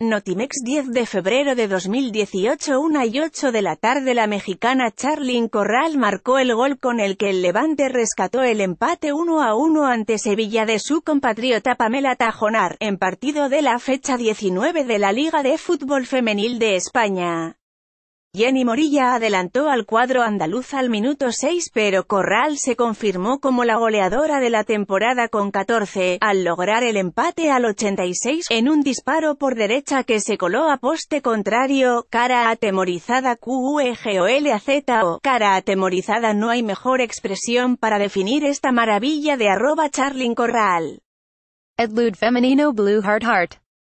Notimex 10 de febrero de 2018 1 y 8 de la tarde la mexicana Charlyn Corral marcó el gol con el que el Levante rescató el empate 1 a 1 ante Sevilla de su compatriota Pamela Tajonar, en partido de la fecha 19 de la Liga de Fútbol Femenil de España. Jenny Morilla adelantó al cuadro andaluz al minuto 6 pero Corral se confirmó como la goleadora de la temporada con 14, al lograr el empate al 86 en un disparo por derecha que se coló a poste contrario, cara atemorizada Q-U-E-G-O-L-A-Z-O, cara atemorizada no hay mejor expresión para definir esta maravilla de arroba Charlin Corral. Femenino Blue Heart